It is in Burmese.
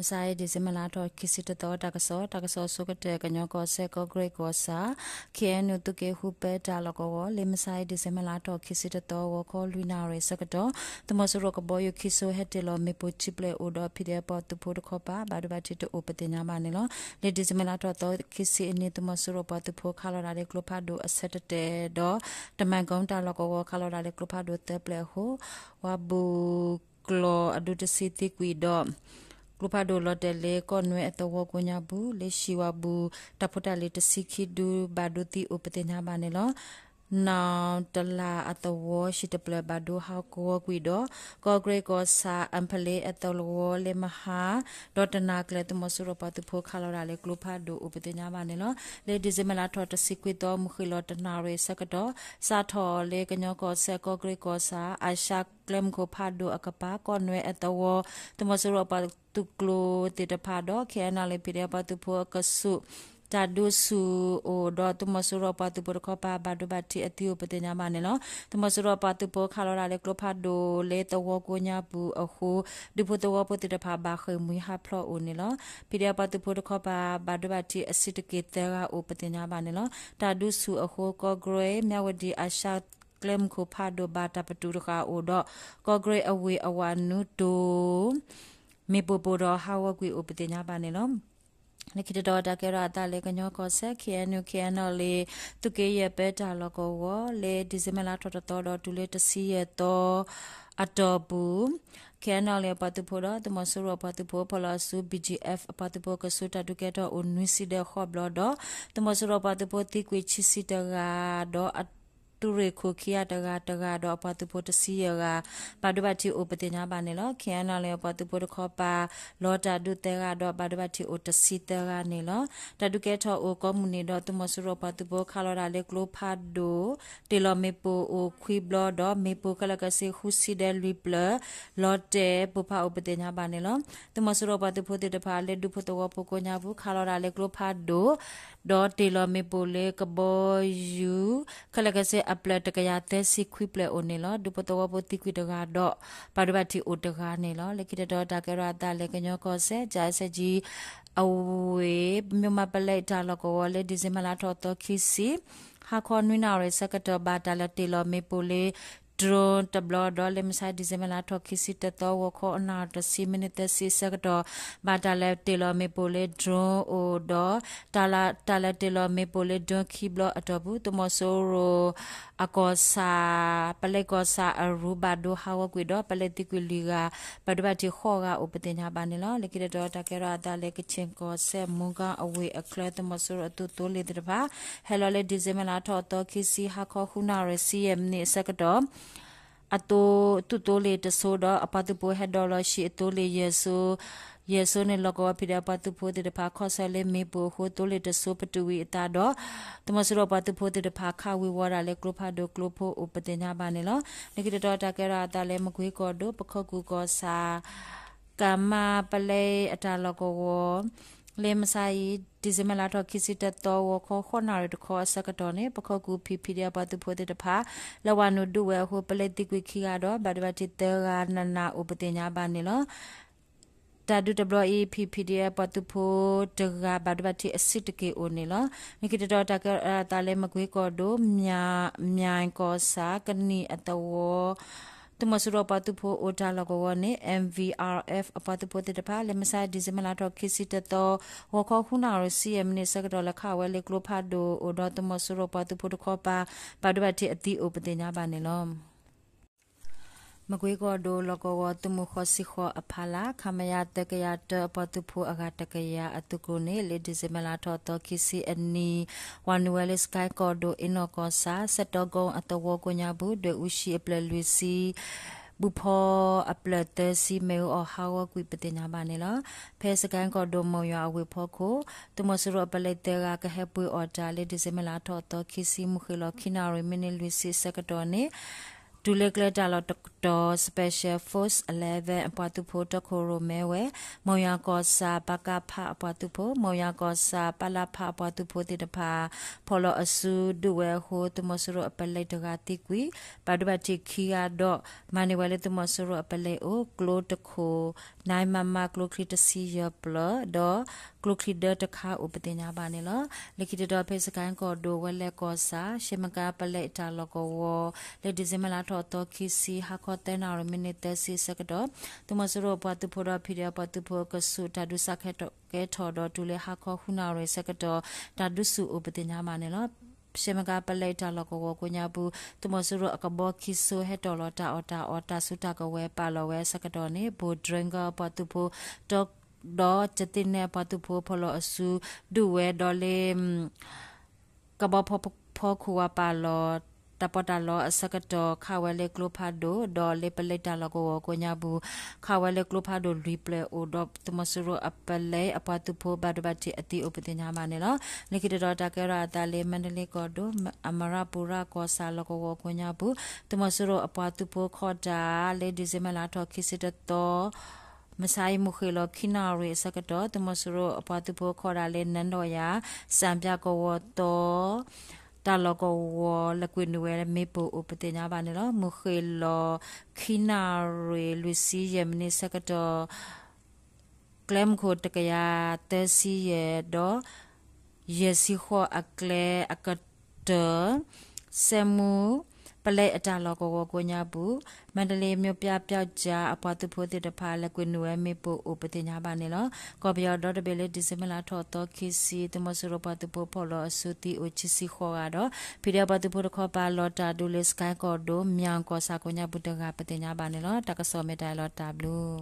မဆိုင်ဒီဇမလာတော့ခစ်စစ်တော့တကဆောတကဆောဆုကတဲ့ကညောကောဆက်ကောဂရိတ်ကောစာခဲနုတကေဟူပဲတာလကောလေမဆိုင်ဒီဇမလာတော့ခစ်စစ်တော့ဝကောလူနာရစကတော့သမဆရကဘောယခစ်ဆိုဟက်တလမေပိုချစ်ပလေအိုဒါဖိတဲ့ပတ်တဖို့ခပါဘာဒဘချစ်တူပတိညာမနေလလေဒီဇမလာတော့တော့ခစ်စစ်အနေသမဆရပတ်တဖို့ခလာရတဲ့ကလဖတ်ဒိုအဆက်တဲ့တော့တမန်ကုန်းတာလကောခလာရတဲ့ကလဖတ်ဒိုတက်ပလေဟိုဝဘူကလောအဒုတစီတိကွီတော့ကလပဒိုလတ်တဲလေကွန်ဝဲအတဝကိုညာဘူးလေရှိဝဘူးတဖုတလေတစီခိဒူဘာဒူတီဥပတေနာဘာနေလောနောင်တလာအတဝရှိတပလဘဒိုဟာကိုကွီဒိုကောဂရေကောစာအမ်ဖလေအတလဝလေမဟာဒေါတနာကလေတမဆူရပတဖိုခါလောရာလေကလုဖာဒိုဥပတိညာမနေလောလေဒီဇမလာထော်တစီကွီတော်မူခီလောတနာရေစကတော်စာထော်လေကညောကောဆက်ကောဂရေကောစာအာရှာကလမ်ကိုဖာဒိုအကပါကောနွေအတဝတမဆူရပတုကလိုတေတဖာဒိုခဲနာလေပိရပတဖိုကဆုတာဒုစုအိုဒေါ်တမဆူရပတူပခပါဘဒဘတိအတီယိုပတညာမနော်တမဆူရပတူပခါလောလာလေကလဖာဒိုလေတဝကိုညာဘူးအခုဒီပတဝပတိတဖာဘခေမူဟာဖလောအိုနေလောပိရပတူပခပါဘဒဘတိအစစ်တကေတရာအိုပတညာမနော်တာဒုစုအခုကောဂရေမြဝဒီအရှာကလမ်ကိုဖာဒိုဘာတာပတူရခာအိုဒေါ်ကောဂရေအဝေအဝနုတိုမေပိုပိုတော်ဟာဝကွေအိုပတညာပါနေလောလေခိတတော်တကရတာလေကညောကောဆက်ခဲနုခဲနော်လေသူကေရဲ့ပဲတာလကောဝလေဒီဇမလာတော်တော်တော်ဒူလေတစီရဲ့တော်အတော်ဘူးခဲနော်လေပတ်သူဖို့တော့တမဆူရပတ်သူဖို့ဖလာဆူ BGF ပတ်သူဖို့ကဆူတာဒုကေတော်ဦးနွစီတဲ့ခေါဘလော်တော့တမဆူရပတ်သူဖို့တီကွေချီစီတရာတော့တူရီခိုခီယာတကတကတော့ပတူပိုတစီယကပဒုပတ်တီအိုပတိညာပါနေလောခီယနာလေပတူပိုတခောပါလောတာဒုတဲကတော့ပဒုပတ်တီအိုတစီတဲကနေလောတဒုကဲထောအိုကောမူနီတော့သူမဆူရောပတူပိုခါလောတာလေကလိုဖာဒိုတေလောမေပိုအိုခွီဘလောတော့မေပိုကလကစီခုစီဒဲလူပလလောတဲပပအိုပတိညာပါနေလောသူမဆူရောပတူပိုတေတဖာလေဒုဖိုတောပကိုညာဘူးခါလောတာလေကလိုဖာဒိုတော့တေလောမေပိုလေကဘောယူကလကစီအပလတကရသက်စီခွိပလအိုနေလဒုပတဝပတိခွိတကတော့ပါရဘတိအိုတကနေလလက်ခိတတော်တကရတလက်ကညောကောဆဲဂျာဆဲကြီးအဝေမြမပလက်တာလကောလက်ဒီဇမလာတော်တော်ခိစီဟာခွန်နွိနာရစကတဘာတလတေလမေပိုလေဒရိုတဘလဒေါ်လမ်ဆိုင်ဒီဇမလာထော်ခီစီတတော်ဝခေါနာတစီမီနီတစီစကတော်ဘာတလဲတေလော်မေပိုလေဒရိုအိုဒေါ်တာလာတာလာတေလော်မေပိုလေဒွန်ခီဘလအတော်ဘူးတမဆိုရိုအကောစာပလေကောစာအရူဘာဒိုဟာဝကွေဒေါ်ပလေတိကွေလီကပဒဘတိခေါကဥပတင်ညာပါနေလောလေကီတော်တကဲရအတလေကချင်းကောဆဲမုန်ကအဝေအကလတမဆိုရိုအတူတိုးလေတပါဟဲလိုလေဒီဇမလာထော်တော်ခီစီဟာခေါခုနာရစီယမ်နီစကတော်အတူတူတိုလေတဆိုတော့အပတူပိုဟက်ဒေါ်လာရှိအတူလေယေဆူယေဆုနဲ့လောကဝဖိဒပတ်သူဖို့တဲ့ဖာခောဆဲလေးမေဖို့ဟိုတိုလေးတဆုပတူဝီအတာတော့တမဆရောပတ်သူဖို့တဲ့ဖာခဝီဝါရလေကလဖာဒိုကလဖို့ဥပတင်ညာပါနေလောနေကတော်တာကဲရာအတာလဲမကွေးကော်တို့ပခုတ်ကူကောစာကမပလေအတာလောကဝလေမဆိုင်ဒီဇမလာတော့ခိစစ်တတော်ဝခေါခနာရတခေါ်စကတော်နေပခကူဖီဖီရပါသူဖိုတဲ့တဖာလဝနုဒူဝဲဟိုပလက်တိကွိခိကတော့ဘာဒဘတိတေရာနနာဥပတိညာပါနေလောတာဒူ WE PPDA ပတ်သူဖိုတကဘာဒဘတိအစစ်တကေအိုနေလောမိကတတော်တကတာလဲမကွေးကော်တို့မြမြိုင်ကောစာကနီအတဝောတမဆူရပတုဖိုအိုတာလကောကနေ MVRF အပတုဖိုတေတပါလက်မဆိုင်ဒီဇမလာတော့ခစ်စစ်တတော်ဝခခုနာရ CM နေစကတော်လခဝဲလေကလိုဖတ်ဒိုအိုဒတမဆူရပတုဖိုတခောပါဘဒဘတိအတိအိုပတိညာပါနေလောမကွေးကောဒိုလကောကတမခစီခအဖလာခမယတကရတပတုဖူအကတကရအတုကိုနေလေဒီဇမလာထတခီစီအနီဝနဝဲလစ်ကိုင်ကောဒိုအင်နကောစာစတဂုံအတဝကိုညာဘူးဒွေဥရှိအပလလူစီဘူဖောအပလတစီမေအဟာဝကွိပတိညာဘာနေလဖဲစကန်ကဒိုမောယအဝေဖောခုတမစရပလက်တရာကဟပွေအော်တာလေဒီဇမလာထောတခီစီမူခေလခိနာရမင်းလူစီစကတော်နေဒူလက်ကလက်တာလတော့ special force 11အပွားသူဖို့တခိုရိုမဲဝဲမောင်ရကောစာဘကဖအပွားသူဖို့မောင်ရကောစာပလဖအပွားသူဖို့တေတဖာဖော်လို့အဆူဒူဝဲဟိုတမဆူရအပလက်တကတိကွီပါဒဘတိခီယာတော့မန်နီဝဲလေတမဆူရအပလက်အိုကလိုတခိုနိုင်မမကလိုခရီတစီယပလတော့ကလိုခရီဒတခါဥပတင်ညာပါနေလောလက်ခီတော့ဖေစကန်ကောဒိုဝဲလက်ကောစာရှေမကပလက်တာလကောဝလက်ဒီဇမလာတော့တော့ခီစီဟာကောခေါ်တဲ့နာရမီနီတစီစကတော့သူမစရောပတ်သူဖို့ရဖိရပတ်သူဖို့ကဆူတာဒုစခက်တော့ကဲထော်တော့တူလေဟာခေါ်ခုနာရစကတော့တာဒုစုဥပဒညာမနဲ့လားရှေမကပလေတာလကဝကိုညာဘူးတမဆူရအကဘခိဆိုဟက်တော်လတာအော်တာအော်တာဆူတာကဝဲပါလဝဲစကတော်နေဘိုဒရင်ဂါပတူဖိုတော့ဒေါ်ချတင်နေပတူဖိုဖလအဆူဒူဝဲဒေါ်လေကဘဖဖခွာပါလောတပတလောအစကတောခဝဲလေကလိုဖာဒိုဒေါ်လေပလက်တာလောကိုကိုညာဘူးခဝဲလေကလိုဖာဒိုရီပလေအိုဒေါ်တမဆူရအပလေအပတူဖိုဘတ်ဘတ်တီအတီဥပတိညာမနေလောနိခိတတော်တကရအတလေမန္တလေးကောဒိုအမရပူရာကောဆာလောကိုကိုညာဘူးတမဆူရအပတူဖိုခေါ်တာလေဒီဇမလာတော်ခိစစ်တော်မဆိုင်မှုခေလခိနာရေစကတော်တမဆူရအပတူဖိုခေါ်တာလေနန်တော်ယာစံပြကောတော်တာလကောဝလကွေနွယ်မေပိုဥပတေညာပါနေလောမခေလောခိနာရေလူစီယမနိစကတောကလမ်ခိုတကရတစီရဒောယစီခောအကလေအကတဆမူပလဲအတာလောကဝကိုညာဘူးမန္တလေးမြို့ပြပြောက်ကြအပွားသူဖိုးတဲ့တဖာလက်ကွနွယ်မေပိုအိုပတိညာပါနေလောကော်ပြောဒေါ်တဘလေဒီဇမလာထော်တော့ခီစီတမဆူရပတပိုပေါ်လောဆူတီအိုချီစီခေါ်ရတော့ဖီရပတပိုတခေါ်ပါလောတာဒူလစ်ကိုင်ကော်ဒိုမြန်ကောစာကိုညာဘူးတကပတိညာပါနေလောတကဆောမေတိုင်လောတာဘလူး